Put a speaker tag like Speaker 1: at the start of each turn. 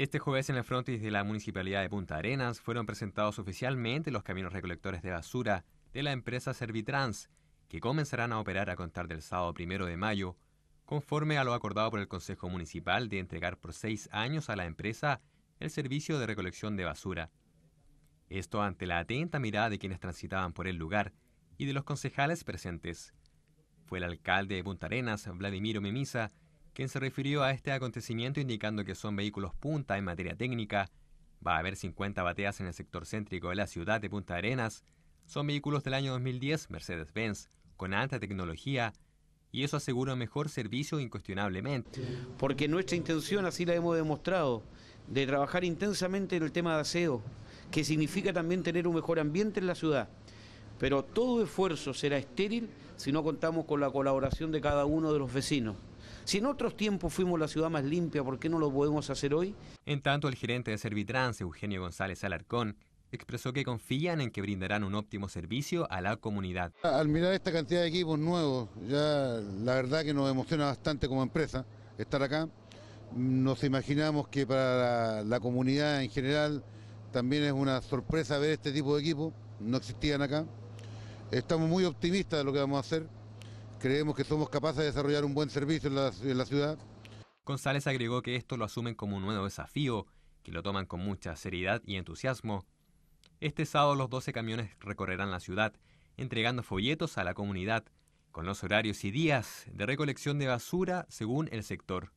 Speaker 1: Este jueves en el frontis de la Municipalidad de Punta Arenas fueron presentados oficialmente los caminos recolectores de basura de la empresa Servitrans, que comenzarán a operar a contar del sábado primero de mayo, conforme a lo acordado por el Consejo Municipal de entregar por seis años a la empresa el servicio de recolección de basura. Esto ante la atenta mirada de quienes transitaban por el lugar y de los concejales presentes. Fue el alcalde de Punta Arenas, Vladimiro Memisa, quien se refirió a este acontecimiento indicando que son vehículos punta en materia técnica. Va a haber 50 bateas en el sector céntrico de la ciudad de Punta Arenas. Son vehículos del año 2010 Mercedes-Benz, con alta tecnología, y eso asegura mejor servicio incuestionablemente. Porque nuestra intención, así la
Speaker 2: hemos demostrado, de trabajar intensamente en el tema de aseo, que significa también tener un mejor ambiente en la ciudad. Pero todo esfuerzo será estéril si no contamos con la colaboración de cada uno de los vecinos. Si en otros tiempos fuimos la ciudad más limpia, ¿por qué no lo
Speaker 1: podemos hacer hoy? En tanto, el gerente de Servitrans, Eugenio González Alarcón, expresó que confían en que brindarán un óptimo servicio a la comunidad.
Speaker 3: Al mirar esta cantidad de equipos nuevos, ya la verdad que nos emociona bastante como empresa estar acá. Nos imaginamos que para la, comunidad en general también es una sorpresa ver este tipo de equipos, no existían acá. Estamos muy optimistas de lo que vamos a hacer. Creemos que somos capaces de desarrollar un buen servicio en la, ciudad.
Speaker 1: González agregó que esto lo asumen como un nuevo desafío, que lo toman con mucha seriedad y entusiasmo. Este sábado los 12 camiones recorrerán la ciudad, entregando folletos a la comunidad, con los horarios y días de recolección de basura según el sector.